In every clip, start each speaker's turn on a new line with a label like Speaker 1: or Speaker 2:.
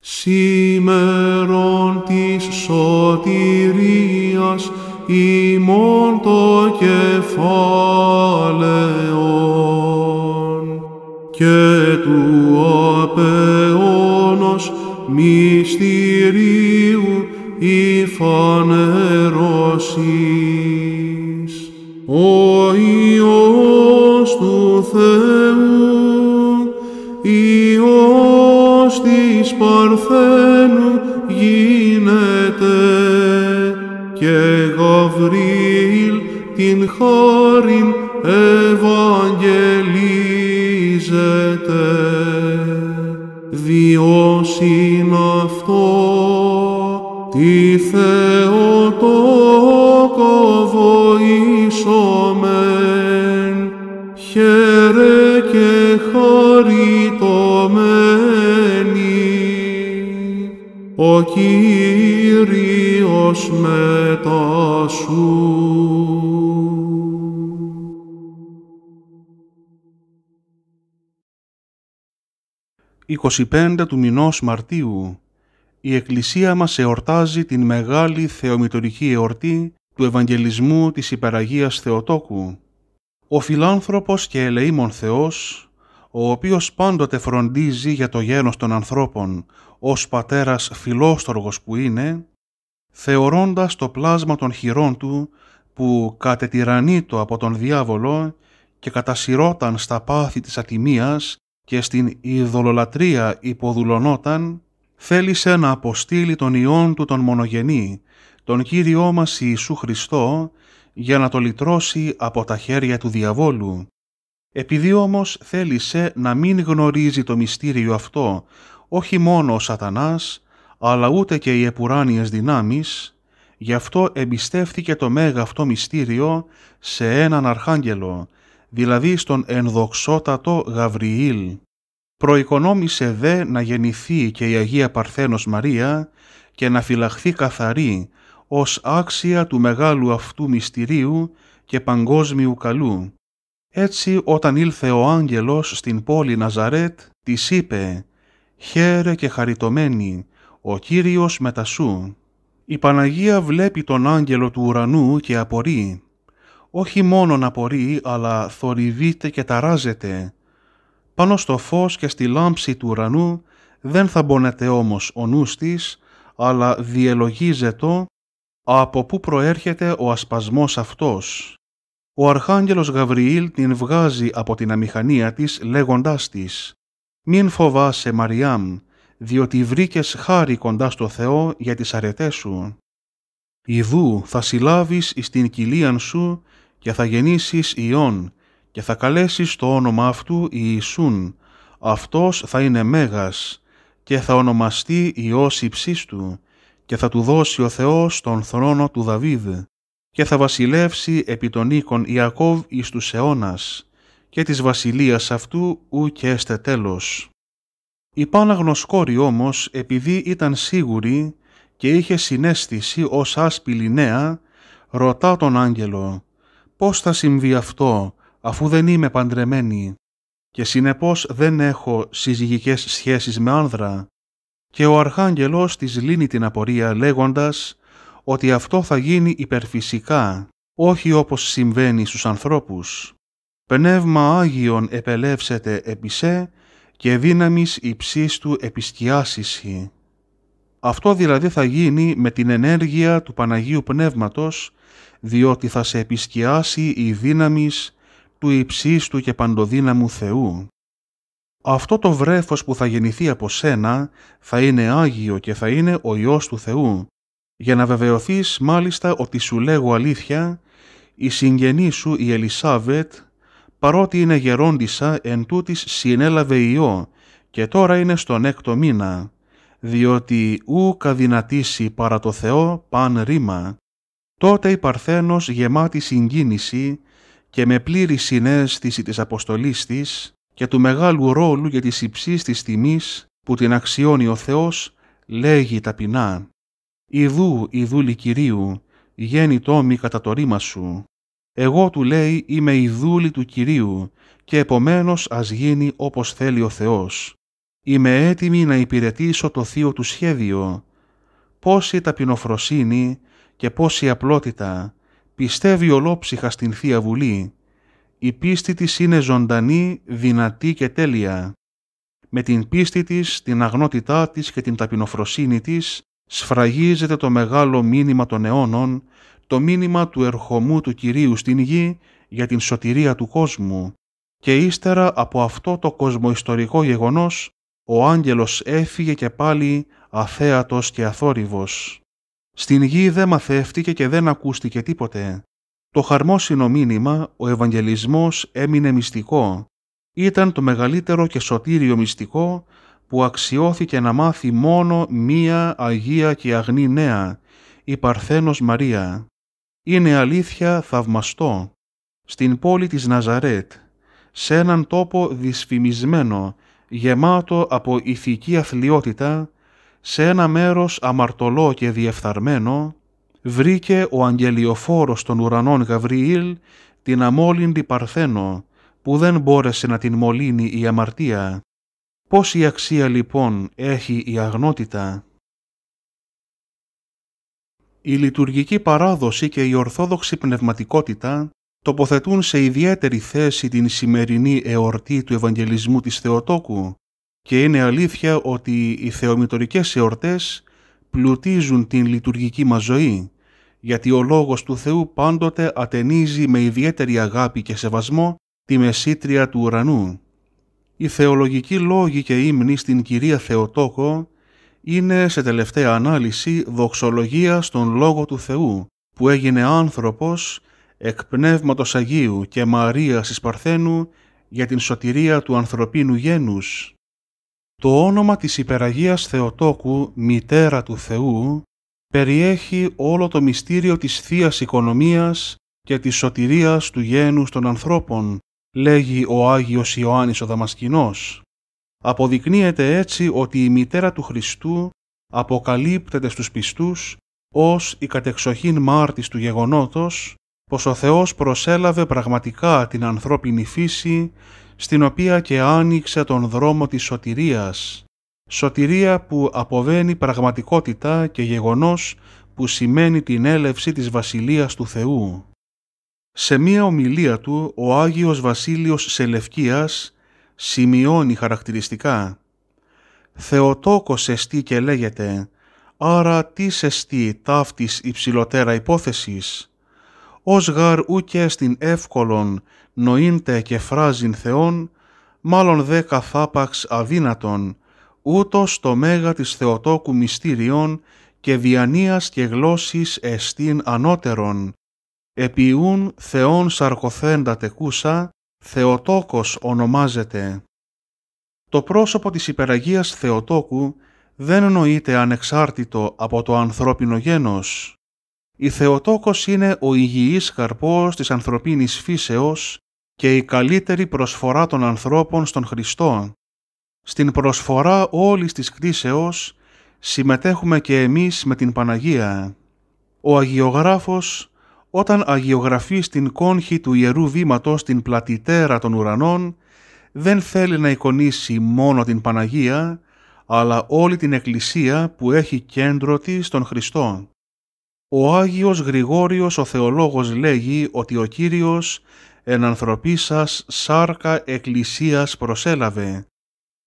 Speaker 1: Σήμερον της σωτηρίας ημών το κεφάλαιον και του απεώνος μυστηρίου η φανερωσία. παρθένου γίνεται και Γαβρίλ την χώριν ο Κύριος μετά σου.
Speaker 2: «25 του μηνός Μαρτίου, η Εκκλησία μας εορτάζει την μεγάλη θεομητορική εορτή του Ευαγγελισμού της Υπεραγίας Θεοτόκου. Ο φιλάνθρωπος και ελεήμων Θεός ο οποίος πάντοτε φροντίζει για το γένος των ανθρώπων, ως πατέρας φιλόστοργος που είναι, θεωρώντας το πλάσμα των χειρών του που κατετυρανείτο από τον διάβολο και κατασυρώταν στα πάθη της ατιμίας και στην ειδωλολατρία υποδουλωνόταν, θέλησε να αποστείλει τον Υιόν του τον μονογενή, τον Κύριό μας Ιησού Χριστό, για να το λυτρώσει από τα χέρια του διαβόλου επειδή όμως θέλησε να μην γνωρίζει το μυστήριο αυτό, όχι μόνο ο σατανάς, αλλά ούτε και οι επουράνιες δυνάμεις, γι' αυτό εμπιστεύθηκε το μέγα αυτό μυστήριο σε έναν αρχάγγελο, δηλαδή στον ενδοξότατο Γαβριήλ. Προοικονόμησε δε να γεννηθεί και η Αγία Παρθένος Μαρία και να φυλαχθεί καθαρή ως άξια του μεγάλου αυτού μυστηρίου και παγκόσμιου καλού έτσι όταν ήλθε ο άγγελος στην πόλη Ναζαρέτ, της είπε «Χαίρε και χαριτωμένη, ο Κύριος μετά σου». Η Παναγία βλέπει τον άγγελο του ουρανού και απορεί. Όχι να απορεί, αλλά θορυβείται και ταράζεται. Πάνω στο φως και στη λάμψη του ουρανού δεν θα μπονεται όμως ο νους της, αλλά διελογίζεται από πού προέρχεται ο ασπασμός αυτός ο αρχάγγελος Γαβριήλ την βγάζει από την αμηχανία της λέγοντάς της «Μην φοβάσαι Μαριάμ, διότι βρήκες χάρη κοντά στο Θεό για τις αρετές σου. Ιδού θα συλλάβεις εις την κοιλίαν σου και θα γεννήσεις ιών και θα καλέσεις το όνομα αυτού Ιησούν, αυτός θα είναι μέγας και θα ονομαστεί Υιός Υψίστου και θα του δώσει ο Θεός τον θρόνο του Δαβίδ και θα βασιλεύσει επί των οίκων Ιακώβ εις τους αιώνας και της βασιλείας αυτού ου και έστε τέλος. Η Παναγνοσκόρη όμως επειδή ήταν σίγουρη και είχε συνέστηση ως άσπηλη νέα, ρωτά τον άγγελο «Πώς θα συμβεί αυτό αφού δεν είμαι παντρεμένη» και συνεπώς δεν έχω συζυγικές σχέσεις με άνδρα. Και ο αρχάγγελος της λύνει την απορία λέγοντας ότι αυτό θα γίνει υπερφυσικά, όχι όπως συμβαίνει στους ανθρώπους. Πνεύμα Άγιον επελεύσετε επί σε και δύναμις υψίστου επισκιάσισι. Αυτό δηλαδή θα γίνει με την ενέργεια του Παναγίου Πνεύματος, διότι θα σε επισκιάσει η δύναμις του υψίστου και παντοδύναμου Θεού. Αυτό το βρέφος που θα γεννηθεί από σένα θα είναι Άγιο και θα είναι ο Υιός του Θεού, για να βεβαιωθείς μάλιστα ότι σου λέγω αλήθεια, η συγγενή σου η Ελισάβετ, παρότι είναι γερόντισα, εν τούτης συνέλαβε ιό και τώρα είναι στον έκτο μήνα, διότι ου καδυνατήσει παρά το Θεό παν ρήμα. Τότε η Παρθένος γεμάτη συγκίνηση και με πλήρη συνέστηση της αποστολής της και του μεγάλου ρόλου για τις υψής της τιμής που την αξιώνει ο Θεός, λέγει ταπεινά Ιδού, η δούλη Κυρίου, γέννη τόμη κατά το ρήμα σου. Εγώ του λέει είμαι η δούλη του Κυρίου και επομένως ας γίνει όπως θέλει ο Θεός. Είμαι έτοιμη να υπηρετήσω το Θείο του σχέδιο. Πόση ταπεινοφροσύνη και πόση απλότητα πιστεύει ολόψυχα στην Θεία Βουλή. Η πίστη της είναι ζωντανή, δυνατή και τέλεια. Με την πίστη της, την αγνότητά της και την ταπεινοφροσύνη της, σφραγίζεται το μεγάλο μήνυμα των αιώνων, το μήνυμα του ερχομού του Κυρίου στην γη για την σωτηρία του κόσμου και ύστερα από αυτό το κοσμοϊστορικό γεγονός ο άγγελος έφυγε και πάλι αθέατος και αθόρυβος. Στην γη δεν μαθεύτηκε και δεν ακούστηκε τίποτε. Το χαρμόσυνο μήνυμα, ο Ευαγγελισμός έμεινε μυστικό. Ήταν το μεγαλύτερο και σωτήριο μυστικό που αξιώθηκε να μάθει μόνο μία Αγία και Αγνή Νέα, η Παρθένος Μαρία. Είναι αλήθεια θαυμαστό. Στην πόλη της Ναζαρέτ, σε έναν τόπο δυσφημισμένο, γεμάτο από ηθική αθλειότητα, σε ένα μέρος αμαρτωλό και διεφθαρμένο, βρήκε ο αγγελιοφόρος των ουρανών Γαβριήλ την αμόλυντη Παρθένο, που δεν μπόρεσε να την μολύνει η αμαρτία Πόση αξία λοιπόν έχει η αγνότητα. Η λειτουργική παράδοση και η ορθόδοξη πνευματικότητα τοποθετούν σε ιδιαίτερη θέση την σημερινή εορτή του Ευαγγελισμού της Θεοτόκου και είναι αλήθεια ότι οι θεομητορικές εορτές πλουτίζουν την λειτουργική μας ζωή, γιατί ο Λόγος του Θεού πάντοτε ατενίζει με ιδιαίτερη αγάπη και σεβασμό τη μεσήτρια του ουρανού. Οι θεολογικοί λόγοι και ύμνοι στην Κυρία Θεοτόκο είναι σε τελευταία ανάλυση δοξολογία στον Λόγο του Θεού που έγινε άνθρωπος εκ Πνεύματος Αγίου και Μαρίας της Παρθένου για την σωτηρία του ανθρωπίνου γένους. Το όνομα της Υπεραγίας Θεοτόκου, Μητέρα του Θεού, περιέχει όλο το μυστήριο της θείας Οικονομίας και της σωτηρίας του γένους των ανθρώπων, λέγει ο Άγιος Ιωάννης ο Δαμασκηνός, αποδεικνύεται έτσι ότι η μητέρα του Χριστού αποκαλύπτεται στους πιστούς ως η κατεξοχήν μάρτης του γεγονότος πως ο Θεός προσέλαβε πραγματικά την ανθρώπινη φύση στην οποία και άνοιξε τον δρόμο της σωτηρίας, σωτηρία που αποβαίνει πραγματικότητα και γεγονός που σημαίνει την έλευση της Βασιλείας του Θεού. Σε μία ομιλία του, ο Άγιος Βασίλειος Σελευκίας σημειώνει χαρακτηριστικά «Θεοτόκος εστί και λέγεται, άρα τις εστί ταύτης υψηλότερα υπόθεσης, ως γαρ ούκε στην εύκολον νοήντε και φράζην Θεόν, μάλλον δε καθάπαξ αδύνατον, ούτως το μέγα της Θεοτόκου μυστήριον και διανοίας και γλώσσης εστίν ανώτερον, Επιούν θεών σαρκοθέντα τεκούσα, Θεοτόκος ονομάζεται. Το πρόσωπο της υπεραγίας Θεοτόκου δεν εννοείται ανεξάρτητο από το ανθρώπινο γένος. Η Θεοτόκος είναι ο υγιής καρπός της ανθρωπίνης φύσεως και η καλύτερη προσφορά των ανθρώπων στον Χριστό. Στην προσφορά όλης της κρίσεως συμμετέχουμε και εμείς με την Παναγία. Ο Αγιογράφος όταν αγιογραφεί στην κόνχη του Ιερού Βήματος την πλατιτέρα των ουρανών, δεν θέλει να εικονίσει μόνο την Παναγία, αλλά όλη την Εκκλησία που έχει κέντρο της τον Χριστό. Ο Άγιος Γρηγόριος ο Θεολόγος λέγει ότι ο Κύριος ενανθρωπίσας σάρκα εκκλησίας προσέλαβε.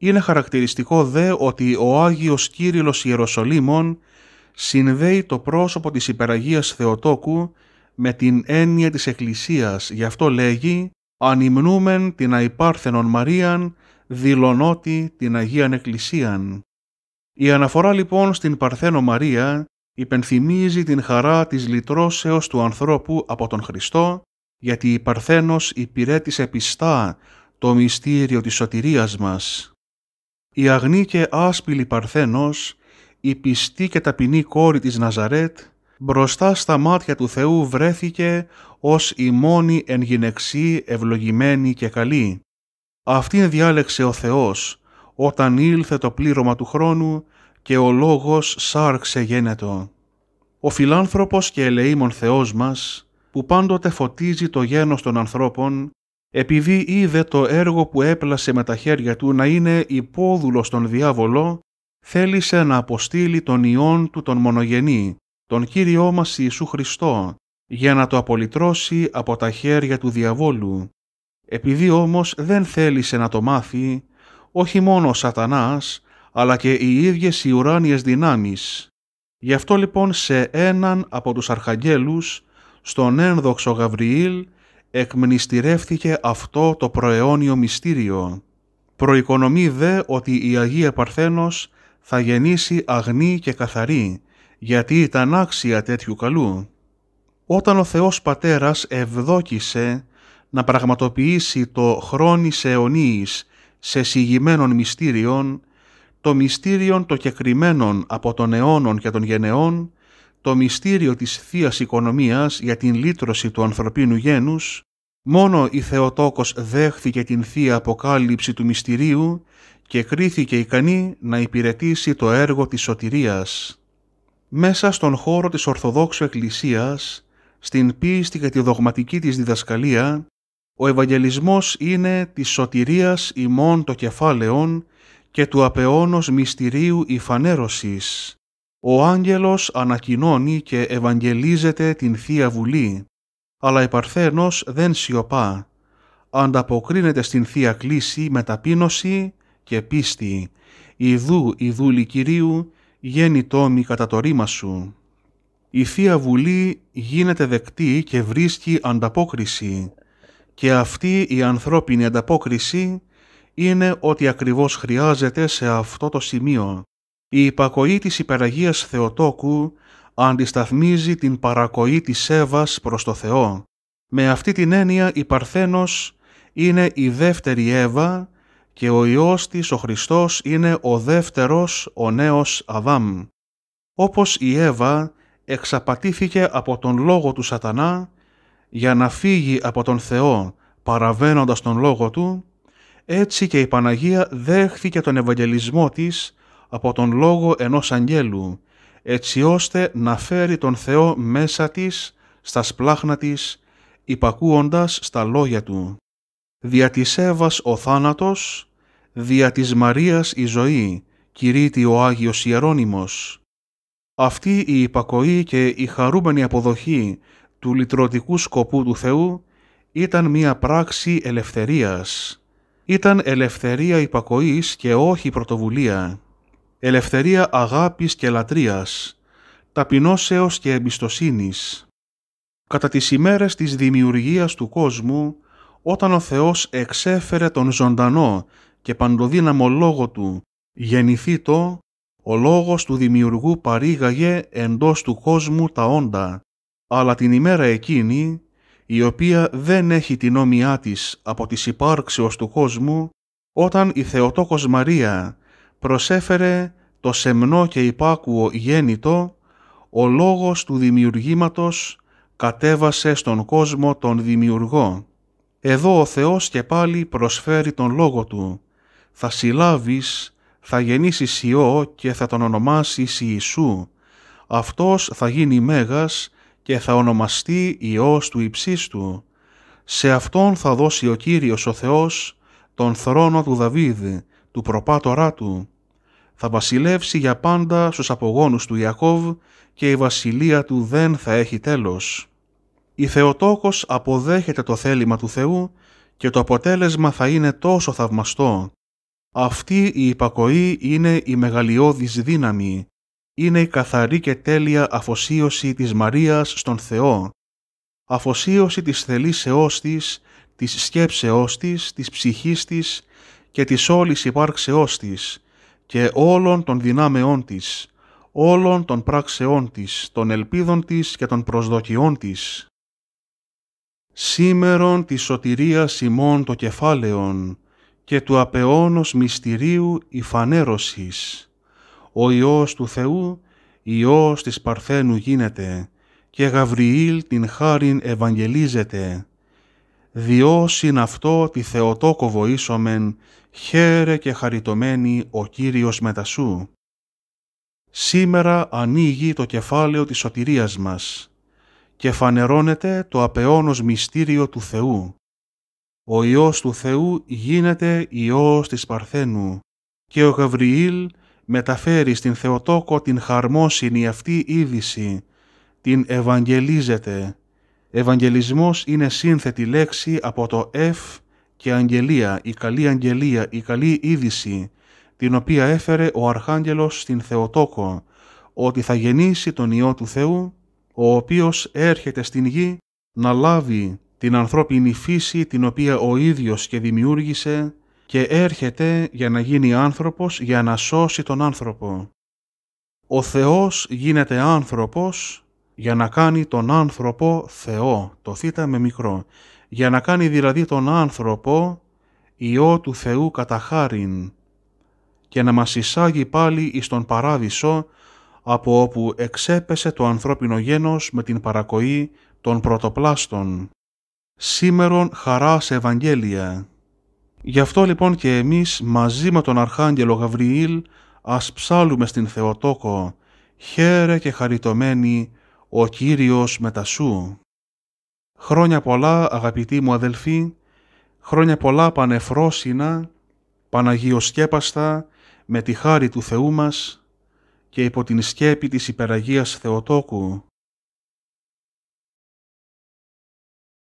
Speaker 2: Είναι χαρακτηριστικό δε ότι ο Άγιος Κύριλος Ιεροσολύμων συνδέει το πρόσωπο της Υπεραγίας Θεοτόκου με την έννοια της Εκκλησίας. Γι' αυτό λέγει «Ανυμνούμεν την αϊπάρθενον Μαρίαν, δηλωνότη την Αγίαν Εκκλησίαν». Η αναφορά λοιπόν στην Παρθένο Μαρία υπενθυμίζει την χαρά της λυτρώσεως του ανθρώπου από τον Χριστό, γιατί η Παρθένος υπηρέτησε πιστά το μυστήριο της σωτηρίας μας. Η αγνή και άσπηλη Παρθένος, η πιστή και ταπεινή κόρη της Ναζαρέτ, μπροστά στα μάτια του Θεού βρέθηκε ως η μόνη εν γυνεξή ευλογημένη και καλή. Αυτήν διάλεξε ο Θεός όταν ήλθε το πλήρωμα του χρόνου και ο λόγος σάρξε γένετο. Ο φιλάνθρωπος και ελεήμων Θεός μας, που πάντοτε φωτίζει το γένος των ανθρώπων, επειδή είδε το έργο που έπλασε με τα χέρια του να είναι υπόδουλος στον διάβολο, θέλησε να αποστείλει τον ιόν του τον μονογενή, τον Κύριό μας Ιησού Χριστό, για να το απολυτρώσει από τα χέρια του διαβόλου. Επειδή όμως δεν θέλησε να το μάθει, όχι μόνο ο σατανάς, αλλά και οι ίδιες οι ουράνιες δυνάμεις. Γι' αυτό λοιπόν σε έναν από τους αρχαγγέλους, στον ένδοξο Γαβριήλ, εκμνηστηρεύθηκε αυτό το προαιώνιο μυστήριο. Προοικονομεί δε ότι η Αγία Παρθένος θα γεννήσει αγνή και καθαρή, γιατί ήταν άξια τέτοιου καλού. Όταν ο Θεός Πατέρας ευδόκησε να πραγματοποιήσει το χρόνης αιωνίης σε συγημένων μυστήριων, το μυστήριον το κεκριμένον από των αιώνων και των γενεών, το μυστήριο της θείας Οικονομίας για την λύτρωση του ανθρωπίνου γένους, μόνο η Θεοτόκος δέχθηκε την θεία αποκάλυψη του μυστηρίου και κρίθηκε ικανή να υπηρετήσει το έργο της σωτηρίας μέσα στον χώρο της Ορθοδόξου Εκκλησίας, στην πίστη και τη δογματική της διδασκαλία, ο Ευαγγελισμός είναι της σωτηρίας ημών το κεφάλαιον και του απεώνος μυστηρίου υφανέρωσης. Ο άγγελος ανακοινώνει και ευαγγελίζεται την Θεία Βουλή, αλλά η Παρθένος δεν σιωπά. Ανταποκρίνεται στην Θεία Κλήση με ταπείνωση και πίστη. Ιδού, Ιδούλη Κυρίου, γέννη τόμη κατά το ρήμα σου. Η Θεία Βουλή γίνεται δεκτή και βρίσκει ανταπόκριση και αυτή η ανθρώπινη ανταπόκριση είναι ότι ακριβώς χρειάζεται σε αυτό το σημείο. Η υπακοή της υπεραγίας Θεοτόκου αντισταθμίζει την παρακοή της Σέβας προς το Θεό. Με αυτή την έννοια η Παρθένος είναι η δεύτερη Εύα και ο Υιός της ο Χριστός είναι ο δεύτερος ο νέος Αδάμ. Όπως η Εύα εξαπατήθηκε από τον λόγο του σατανά για να φύγει από τον Θεό παραβαίνοντας τον λόγο του, έτσι και η Παναγία δέχθηκε τον Ευαγγελισμό της από τον λόγο ενός αγγέλου, έτσι ώστε να φέρει τον Θεό μέσα της στα σπλάχνα της, υπακούοντας στα λόγια του δια της Εύας ο θάνατος, δια της Μαρίας η ζωή, κηρύττει ο Άγιος Ιερώνυμος. Αυτή η υπακοή και η χαρούμενη αποδοχή του λυτρωτικού σκοπού του Θεού ήταν μία πράξη ελευθερίας. Ήταν ελευθερία υπακοής και όχι πρωτοβουλία. Ελευθερία αγάπης και λατρείας, ταπεινώσεως και εμπιστοσύνης. Κατά τις ημέρες της δημιουργίας του κόσμου, όταν ο Θεός εξέφερε τον ζωντανό και παντοδύναμο λόγο του, γεννηθεί το, ο λόγος του δημιουργού παρήγαγε εντός του κόσμου τα όντα, αλλά την ημέρα εκείνη, η οποία δεν έχει την όμοιά της από τις υπάρξεως του κόσμου, όταν η Θεοτόκος Μαρία προσέφερε το σεμνό και υπάκουο γέννητο, ο λόγος του δημιουργήματος κατέβασε στον κόσμο τον δημιουργό εδώ ο Θεός και πάλι προσφέρει τον λόγο Του. Θα συλλάβεις, θα γεννήσεις Υιό και θα τον ονομάσεις Ιησού. Αυτός θα γίνει Μέγας και θα ονομαστεί Υιός του Υψίστου. Σε Αυτόν θα δώσει ο Κύριος ο Θεός τον θρόνο του Δαβίδ, του προπάτορά Του. Θα βασιλεύσει για πάντα στους απογόνους του Ιακώβ και η βασιλεία του δεν θα έχει τέλος η Θεοτόκος αποδέχεται το θέλημα του Θεού και το αποτέλεσμα θα είναι τόσο θαυμαστό. Αυτή η υπακοή είναι η μεγαλειώδης δύναμη. Είναι η καθαρή και τέλεια αφοσίωση της Μαρίας στον Θεό. Αφοσίωση της θελήσεώς της, της σκέψεώς της, της ψυχής της και της όλης υπάρξεώς της και όλων των δυνάμεών της, όλων των πράξεών της, των ελπίδων της και των προσδοκιών της σήμερον τη σωτηρία ημών το κεφάλαιον και του απεώνος μυστηρίου υφανέρωσης. Ο Υιός του Θεού, Υιός της Παρθένου γίνεται και Γαβριήλ την χάριν ευαγγελίζεται. Διώσιν αυτό τη Θεοτόκο βοήσομεν, χαίρε και χαριτωμένη ο Κύριος μετά Σου. Σήμερα ανοίγει το κεφάλαιο της σωτηρίας μας και φανερώνεται το απεώνος μυστήριο του Θεού. Ο Υιός του Θεού γίνεται Υιός της Παρθένου και ο Γαβριήλ μεταφέρει στην Θεοτόκο την χαρμόσυνη αυτή είδηση, την ευαγγελίζεται. Ευαγγελισμός είναι σύνθετη λέξη από το «εφ» και «αγγελία», η καλή αγγελία, η καλή είδηση, την οποία έφερε ο Αρχάγγελος στην Θεοτόκο, ότι θα γεννήσει τον Υιό του Θεού ο οποίος έρχεται στην γη να λάβει την ανθρώπινη φύση την οποία ο ίδιος και δημιούργησε και έρχεται για να γίνει άνθρωπος για να σώσει τον άνθρωπο. Ο Θεός γίνεται άνθρωπος για να κάνει τον άνθρωπο Θεό, το θ με μικρό, για να κάνει δηλαδή τον άνθρωπο Υιό του Θεού κατά χάριν και να μας εισάγει πάλι εις τον παράδεισο από όπου εξέπεσε το ανθρώπινο γένος με την παρακοή των πρωτοπλάστων. Σήμερον χαρά σε Ευαγγέλια. Γι' αυτό λοιπόν και εμείς μαζί με τον Αρχάγγελο Γαβριήλ ας ψάλουμε στην Θεοτόκο «Χαίρε και χαριτωμένη ο Κύριος Σου. Χρόνια πολλά αγαπητοί μου αδελφοί, χρόνια πολλά πανεφρόσινα, παναγιοσκέπαστα με τη χάρη του Θεού μας, και υπό την σκέπη της υπεραγίας Θεοτόκου